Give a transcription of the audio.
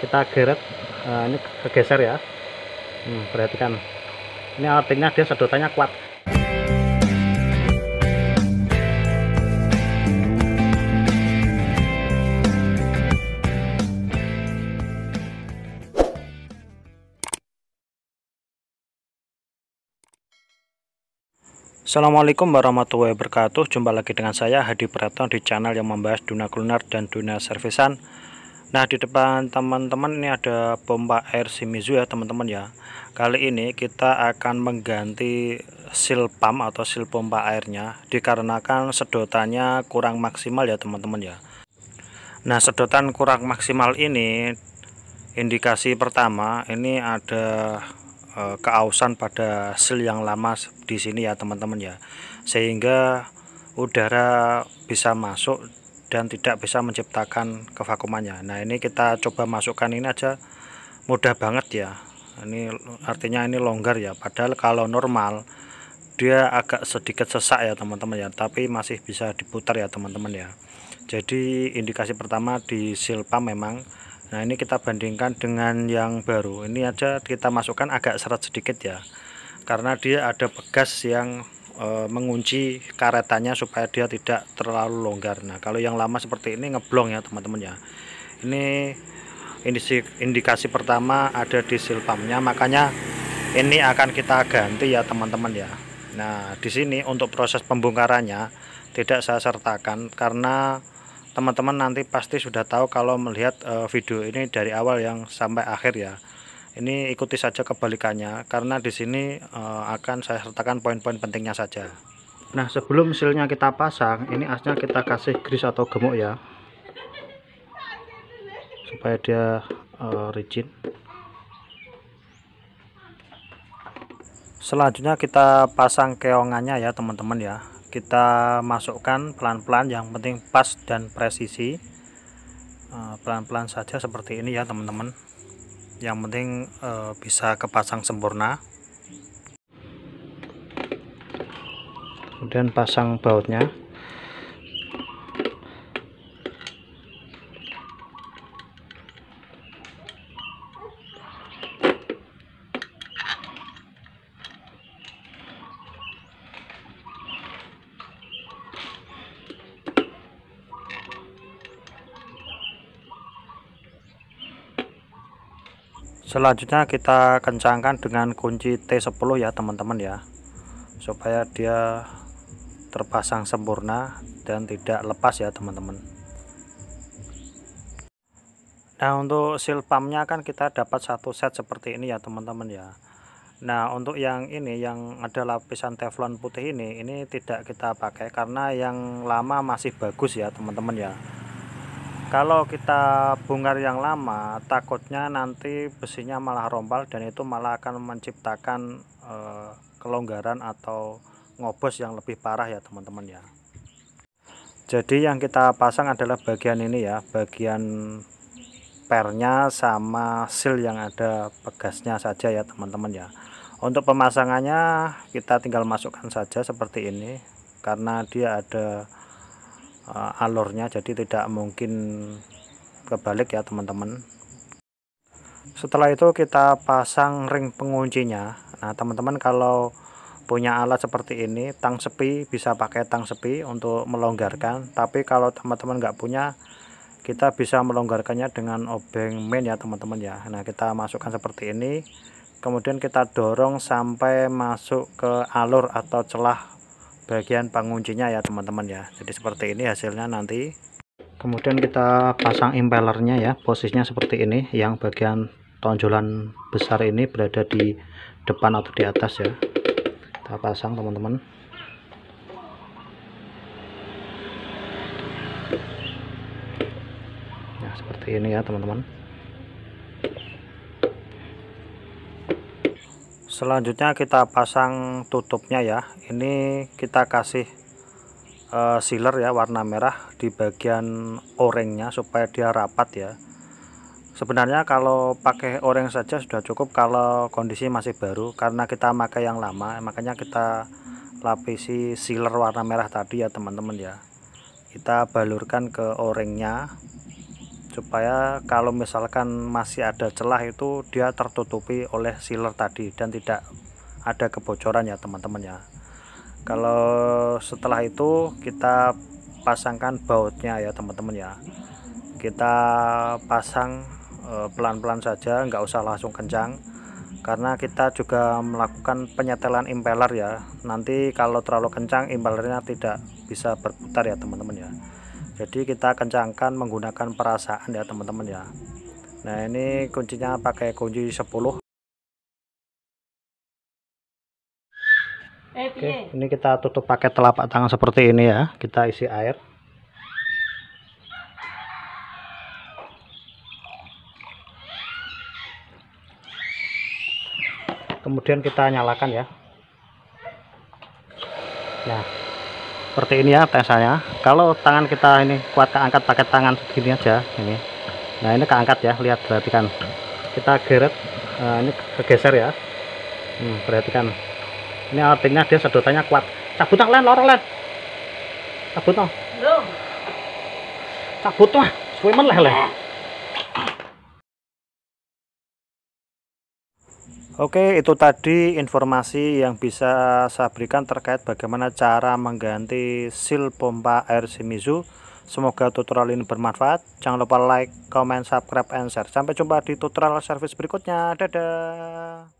kita geret uh, ini kegeser ya hmm, perhatikan ini artinya dia sedotannya kuat Assalamualaikum warahmatullahi wabarakatuh Jumpa lagi dengan saya Hadi Praton di channel yang membahas dunia kuliner dan dunia servisan Nah di depan teman-teman ini ada pompa air Shimizu ya teman-teman ya Kali ini kita akan mengganti seal pump atau seal pompa airnya Dikarenakan sedotannya kurang maksimal ya teman-teman ya Nah sedotan kurang maksimal ini Indikasi pertama ini ada e, keausan pada seal yang lama di sini ya teman-teman ya Sehingga udara bisa masuk dan tidak bisa menciptakan kevakumannya nah ini kita coba masukkan ini aja mudah banget ya ini artinya ini longgar ya padahal kalau normal dia agak sedikit sesak ya teman-teman ya tapi masih bisa diputar ya teman-teman ya jadi indikasi pertama di silpa memang nah ini kita bandingkan dengan yang baru ini aja kita masukkan agak seret sedikit ya karena dia ada pegas yang e, mengunci karetannya supaya dia tidak terlalu longgar. Nah, kalau yang lama seperti ini ngeblong ya, teman-teman ya. Ini indikasi, indikasi pertama ada di silpamnya. makanya ini akan kita ganti ya, teman-teman ya. Nah, di sini untuk proses pembongkarannya tidak saya sertakan karena teman-teman nanti pasti sudah tahu kalau melihat e, video ini dari awal yang sampai akhir ya ini ikuti saja kebalikannya karena di sini uh, akan saya sertakan poin-poin pentingnya saja nah sebelum silnya kita pasang ini asnya kita kasih grease atau gemuk ya supaya dia uh, rigid selanjutnya kita pasang keongannya ya teman-teman ya kita masukkan pelan-pelan yang penting pas dan presisi eh, pelan-pelan saja seperti ini ya teman-teman yang penting e, bisa kepasang sempurna kemudian pasang bautnya selanjutnya kita kencangkan dengan kunci T10 ya teman-teman ya supaya dia terpasang sempurna dan tidak lepas ya teman-teman nah untuk seal pumpnya kan kita dapat satu set seperti ini ya teman-teman ya nah untuk yang ini yang ada lapisan teflon putih ini ini tidak kita pakai karena yang lama masih bagus ya teman-teman ya kalau kita bongkar yang lama takutnya nanti besinya malah rombal dan itu malah akan menciptakan e, kelonggaran atau ngobos yang lebih parah ya teman-teman ya jadi yang kita pasang adalah bagian ini ya bagian pernya sama seal yang ada pegasnya saja ya teman-teman ya untuk pemasangannya kita tinggal masukkan saja seperti ini karena dia ada Eh, alurnya jadi tidak mungkin kebalik ya teman-teman setelah itu kita pasang ring penguncinya nah teman-teman kalau punya alat seperti ini tang sepi bisa pakai tang sepi untuk melonggarkan tapi kalau teman-teman nggak punya kita bisa melonggarkannya dengan obeng main ya teman-teman ya nah kita masukkan seperti ini kemudian kita dorong sampai masuk ke alur atau celah bagian penguncinya ya teman-teman ya jadi seperti ini hasilnya nanti kemudian kita pasang impellernya ya posisinya seperti ini yang bagian tonjolan besar ini berada di depan atau di atas ya kita pasang teman-teman ya seperti ini ya teman-teman selanjutnya kita pasang tutupnya ya ini kita kasih uh, sealer ya warna merah di bagian orangnya supaya dia rapat ya sebenarnya kalau pakai orang saja sudah cukup kalau kondisi masih baru karena kita pakai yang lama makanya kita lapisi sealer warna merah tadi ya teman-teman ya kita balurkan ke orangnya supaya kalau misalkan masih ada celah itu dia tertutupi oleh sealer tadi dan tidak ada kebocoran ya teman-teman ya kalau setelah itu kita pasangkan bautnya ya teman-teman ya kita pasang eh, pelan-pelan saja nggak usah langsung kencang karena kita juga melakukan penyetelan impeller ya nanti kalau terlalu kencang impellernya tidak bisa berputar ya teman-teman ya jadi kita kencangkan menggunakan perasaan ya teman-teman ya nah ini kuncinya pakai kunci 10 eh, Oke, ini kita tutup pakai telapak tangan seperti ini ya. Kita isi air. Kemudian kita nyalakan ya. Nah, seperti ini ya tesanya kalau tangan kita ini kuat keangkat pakai tangan segini aja ini nah ini keangkat ya lihat perhatikan kita geret nah, ini kegeser ya hmm, perhatikan ini artinya dia sedotannya kuat cabut nang len lorong len cabut nang cabut mah suwe lah, leh Oke, itu tadi informasi yang bisa saya berikan terkait bagaimana cara mengganti seal pompa air Shimizu. Semoga tutorial ini bermanfaat. Jangan lupa like, comment, subscribe, and share. Sampai jumpa di tutorial service berikutnya. Dadah!